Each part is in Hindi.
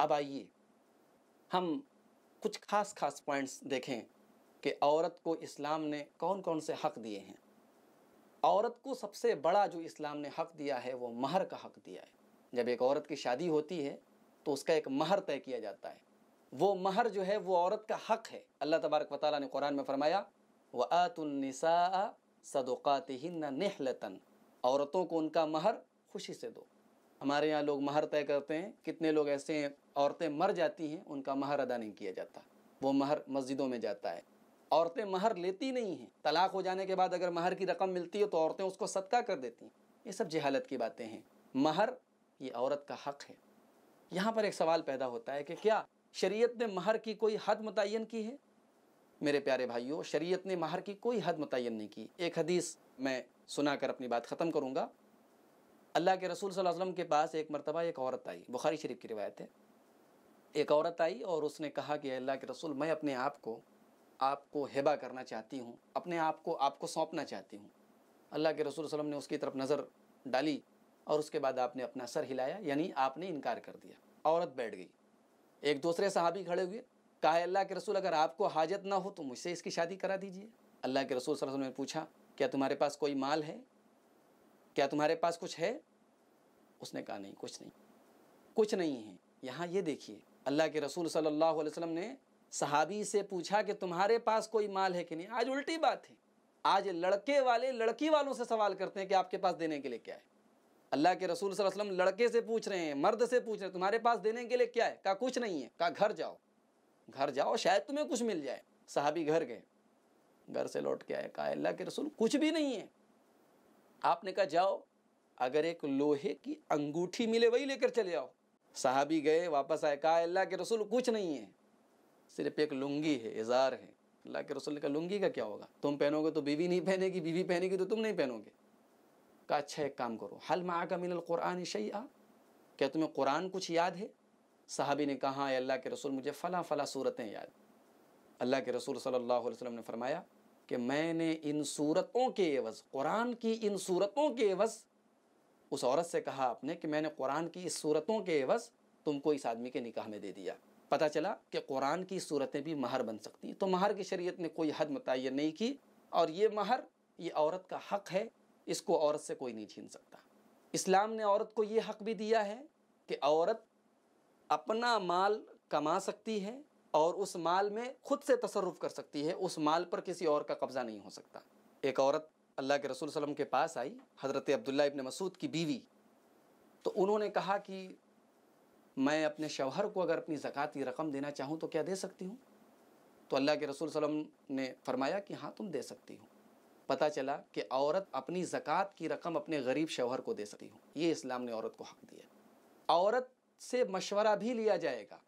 अब आइए हम कुछ खास खास पॉइंट्स देखें कि औरत को इस्लाम ने कौन कौन से हक़ दिए हैं औरत को सबसे बड़ा जो इस्लाम ने हक़ दिया है वो महर का हक़ दिया है जब एक औरत की शादी होती है तो उसका एक महर तय किया जाता है वो महर जो है वो औरत का हक़ है अल्लाह तबारक वाली ने कुरान में फ़रमाया व आतुलनसा सदक़ात नहलता औरतों को उनका महर खुशी से दो हमारे यहाँ लोग महर तय करते हैं कितने लोग ऐसे हैं औरतें मर जाती हैं उनका महर अदा नहीं किया जाता वो महर मस्जिदों में जाता है औरतें महर लेती नहीं हैं तलाक हो जाने के बाद अगर महर की रकम मिलती है तो औरतें उसको सदका कर देती हैं ये सब जहालत की बातें हैं महर ये औरत का हक है यहाँ पर एक सवाल पैदा होता है कि क्या शरीयत ने महर की कोई हद मुतन की है मेरे प्यारे भाइयों शरीयत ने महर की कोई हद मुतन नहीं की एक हदीस मैं सुना कर अपनी बात ख़त्म करूँगा अल्लाह के रसूल सल्लल्लाहु अलैहि वसल्लम के पास एक मरतबा एक औरत आई बुखारी शरीफ की रिवायत है एक औरत आई और उसने कहा कि अल्लाह के रसूल मैं अपने आप को आपको हिबा करना चाहती हूँ अपने आप को आपको सौंपना चाहती हूँ अल्लाह के रसूल वसलम ने उसकी तरफ नज़र डाली और उसके बाद आपने अपना सर हिलाया यानी आपने इनकार कर दिया औरत बैठ गई एक दूसरे सहाबी खड़े हुए कहा अल्लाह के रसूल अगर आपको हाजत ना हो तो मुझसे इसकी शादी करा दीजिए अल्लाह के रसूल वसलम ने पूछा क्या तुम्हारे पास कोई माल है क्या तुम्हारे पास कुछ है उसने कहा नहीं कुछ नहीं कुछ नहीं है यहाँ ये देखिए अल्लाह के रसूल सल्लल्लाहु अलैहि वसल्लम ने सहाबी से पूछा कि तुम्हारे पास कोई माल है कि नहीं आज उल्टी बात है आज लड़के वाले लड़की वालों से सवाल करते हैं कि आपके पास देने के लिए क्या है अल्लाह के रसूल सल्लल्लाहु अलैहि वसल्लम लड़के से पूछ रहे हैं मर्द से पूछ रहे हैं तुम्हारे पास देने के लिए क्या है कहा कुछ नहीं है कहा घर जाओ घर जाओ शायद तुम्हें कुछ मिल जाए साहबी घर गए घर से लौट के आए कहा अल्लाह के रसूल कुछ भी नहीं है आपने कहा जाओ अगर एक लोहे की अंगूठी मिले वही लेकर चले जाओ साहबी गए वापस आए कहा अल्लाह के रसूल कुछ नहीं है सिर्फ एक लुंगी है इजार है अल्लाह के रसूल ने कहा लुंगी का क्या होगा तुम पहनोगे तो बीवी नहीं पहनेगी बीवी पहनेगी तो तुम नहीं पहनोगे कहा अच्छा एक काम करो हल मा का मिनल कुरान शई आ क्या तुम्हें कुरान कुछ याद है साहबी ने कहा हाँ, अल्लाह के रसूल मुझे फ़ला फ़ला सूरतें याद अल्लाह के रसूल सल्लल्लाहु अलैहि वसल्लम ने फरमाया कि मैंने इन सूरतों के एवज़ कुरान की इन सूरतों के एवज़ उस औरत से कहा आपने कि मैंने कुरान की इस सूरतों के एवज़ तुमको इस आदमी के निकाह में दे दिया पता चला कि कुरान की सूरतें भी महर बन सकती तो महर की शरीयत ने कोई हद मुतन नहीं की और ये महर ये औरत का हक़ है इसको औरत से कोई नहीं छीन सकता इस्लाम ने औरत को ये हक़ भी दिया है कि औरत अपना माल कमा सकती है और उस माल में ख़ुद से तसरफ कर सकती है उस माल पर किसी और का कब्ज़ा नहीं हो सकता एक औरत अल्लाह के रसूल वसम के पास आई हज़रत अब्दुल्ला इबन मसूद की बीवी तो उन्होंने कहा कि मैं अपने शौहर को अगर अपनी ज़क़़त की रकम देना चाहूँ तो क्या दे सकती हूँ तो अल्लाह के रसूल वसम ने फरमाया कि हाँ तुम दे सकती हो पता चला कि औरत अपनी ज़क़़त की रकम अपने गरीब शौहर को दे सकती हो ये इस्लाम ने औरत को हक़ दिया औरत से मशवरा भी लिया जाएगा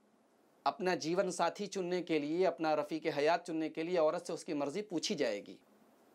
अपना जीवन साथी चुनने के लिए अपना रफ़ी के हयात चुनने के लिए औरत से उसकी मर्ज़ी पूछी जाएगी